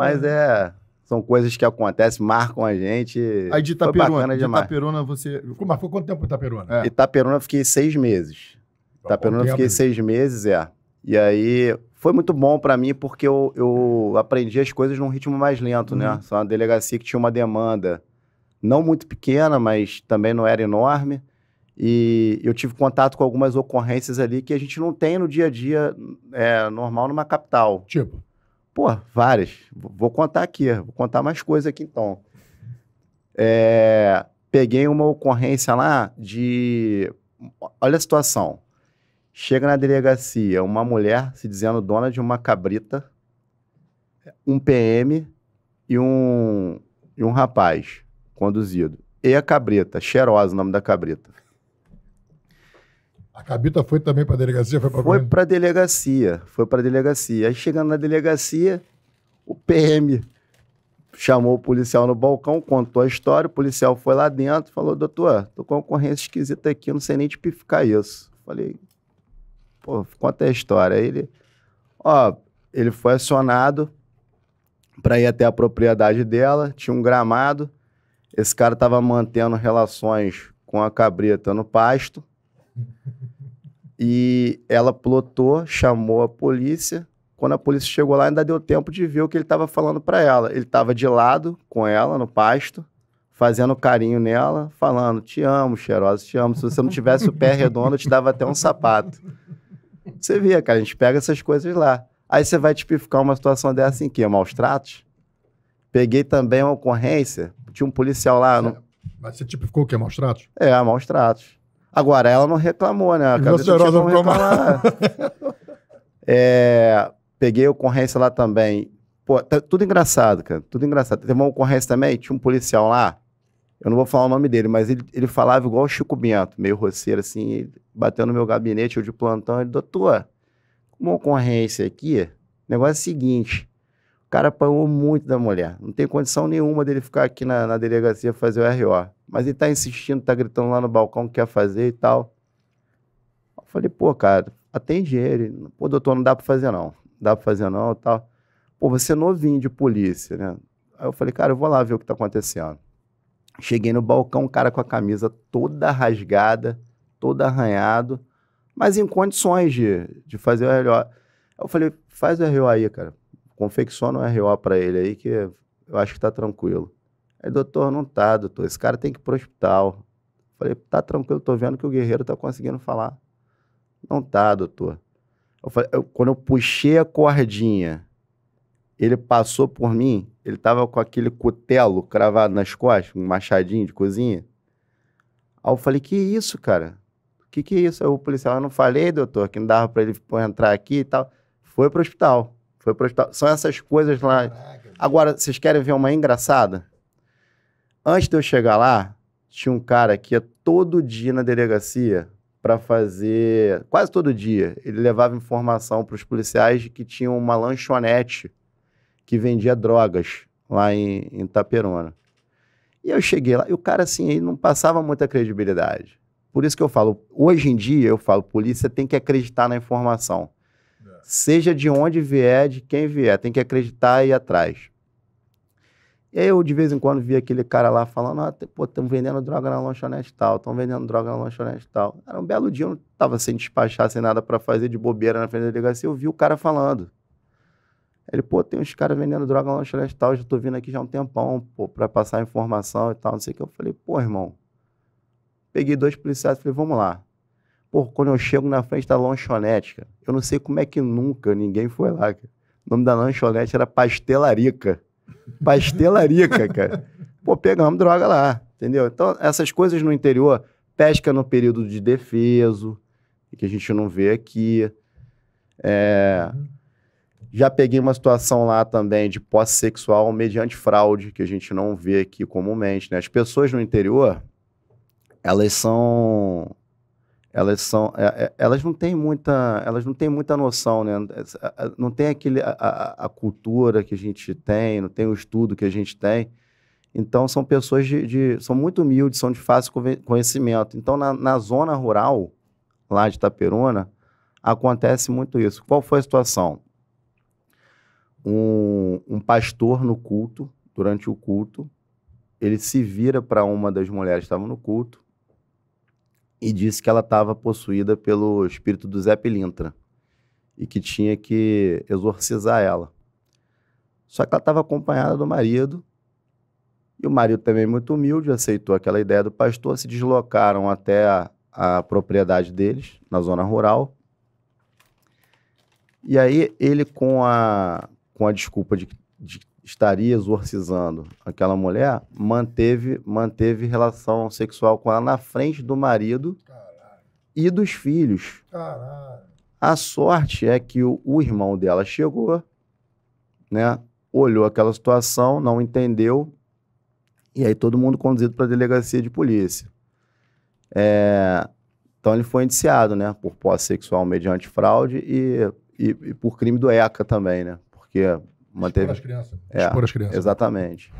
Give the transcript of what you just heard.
Mas é. é. São coisas que acontecem, marcam a gente. Aí de Itaperuna, de Itaperuna você. Mas foi quanto tempo Itaperuna? É. é. Itaperuna eu fiquei seis meses. Tá Itaperuna eu fiquei seis meses, é. E aí foi muito bom para mim porque eu, eu aprendi as coisas num ritmo mais lento, né? uhum. né? Só uma delegacia que tinha uma demanda não muito pequena, mas também não era enorme. E eu tive contato com algumas ocorrências ali que a gente não tem no dia a dia é, normal numa capital. Tipo? Pô, várias. Vou contar aqui, vou contar mais coisas aqui então. É, peguei uma ocorrência lá de. Olha a situação. Chega na delegacia uma mulher se dizendo dona de uma cabrita, um PM e um, e um rapaz conduzido. E a cabrita, cheirosa o nome da cabrita. A Cabita foi também para a delegacia? Foi para a delegacia. Foi para a delegacia. Aí chegando na delegacia, o PM chamou o policial no balcão, contou a história, o policial foi lá dentro e falou, doutor, tô com uma ocorrência esquisita aqui, não sei nem tipificar isso. Falei, pô, conta a história. Aí ele, ó, ele foi acionado para ir até a propriedade dela, tinha um gramado, esse cara estava mantendo relações com a cabrita no pasto, e ela plotou, chamou a polícia. Quando a polícia chegou lá, ainda deu tempo de ver o que ele estava falando para ela. Ele estava de lado com ela no pasto, fazendo carinho nela, falando: Te amo, cheirosa, te amo. Se você não tivesse o pé redondo, eu te dava até um sapato. Você via, cara, a gente pega essas coisas lá. Aí você vai tipificar uma situação dessa em que? Maus tratos? Peguei também uma ocorrência, tinha um policial lá. Mas você tipificou o que? Maus tratos? É, maus tratos. Agora, ela não reclamou, né? A cabeça não tipo, reclamar. é, peguei ocorrência lá também. Pô, tá tudo engraçado, cara. Tudo engraçado. Teve uma ocorrência também, tinha um policial lá. Eu não vou falar o nome dele, mas ele, ele falava igual o Chico Bento, meio roceiro, assim, bateu no meu gabinete, eu de plantão. Ele, doutor, uma ocorrência é aqui, o negócio é o seguinte. O cara apanhou muito da mulher. Não tem condição nenhuma dele ficar aqui na, na delegacia fazer o RO mas ele tá insistindo, tá gritando lá no balcão que quer fazer e tal. Eu falei, pô, cara, atende ele. Pô, doutor, não dá pra fazer não. Não dá pra fazer não tal. Pô, você é novinho de polícia, né? Aí eu falei, cara, eu vou lá ver o que tá acontecendo. Cheguei no balcão, um cara com a camisa toda rasgada, todo arranhado, mas em condições de, de fazer o RO. Eu falei, faz o RO aí, cara. Confecciona o RO para ele aí que eu acho que tá tranquilo. Aí, doutor, não tá, doutor. Esse cara tem que ir pro hospital. Falei, tá tranquilo, tô vendo que o guerreiro tá conseguindo falar. Não tá, doutor. Eu falei, eu, quando eu puxei a cordinha, ele passou por mim, ele tava com aquele cutelo cravado nas costas, um machadinho de cozinha. Aí eu falei, que isso, cara? Que que é isso? Aí o policial, eu não falei, doutor, que não dava pra ele entrar aqui e tal. Foi pro hospital. Foi pro hospital. São essas coisas lá. Agora, vocês querem ver uma engraçada? Antes de eu chegar lá, tinha um cara que ia todo dia na delegacia para fazer. Quase todo dia. Ele levava informação para os policiais de que tinha uma lanchonete que vendia drogas lá em, em Itaperona. E eu cheguei lá, e o cara, assim, ele não passava muita credibilidade. Por isso que eu falo, hoje em dia, eu falo, polícia tem que acreditar na informação. É. Seja de onde vier, de quem vier, tem que acreditar e ir atrás. E aí eu, de vez em quando, via aquele cara lá falando, ah, pô, estão vendendo droga na lanchonete tal, estão vendendo droga na lanchonete tal. Era um belo dia, eu não estava sem despachar, sem nada para fazer, de bobeira na frente da delegacia, eu vi o cara falando. Ele, pô, tem uns caras vendendo droga na lanchonete tal, já tô vindo aqui já há um tempão, pô, para passar informação e tal, não sei o que. Eu falei, pô, irmão, peguei dois policiais e falei, vamos lá. Pô, quando eu chego na frente da lanchonete, cara, eu não sei como é que nunca ninguém foi lá, cara. O nome da lanchonete era Pastelarica. Pastelarica, cara. Pô, pegamos droga lá, entendeu? Então, essas coisas no interior, pesca no período de defeso, que a gente não vê aqui. É... Já peguei uma situação lá também de posse sexual mediante fraude, que a gente não vê aqui comumente, né? As pessoas no interior, elas são elas são é, é, elas não têm muita elas não têm muita noção né não tem aquele a, a, cultura que a gente tem não tem o estudo que a gente tem então são pessoas de, de são muito humildes são de fácil conhecimento então na, na zona rural lá de Itaperuna acontece muito isso qual foi a situação um, um pastor no culto durante o culto ele se vira para uma das mulheres que estavam no culto e disse que ela estava possuída pelo espírito do Zé Pilintra e que tinha que exorcizar ela. Só que ela estava acompanhada do marido e o marido também muito humilde aceitou aquela ideia do pastor, se deslocaram até a, a propriedade deles na zona rural. E aí ele com a com a desculpa de, de estaria exorcizando aquela mulher, manteve, manteve relação sexual com ela na frente do marido Caralho. e dos filhos. Caralho. A sorte é que o, o, irmão dela chegou, né? Olhou aquela situação, não entendeu, e aí todo mundo conduzido para a delegacia de polícia. É, então ele foi indiciado, né? Por posse sexual mediante fraude e, e, e por crime do ECA também, né? Porque Manteve... Expor as crianças. É, Expor as crianças. Exatamente.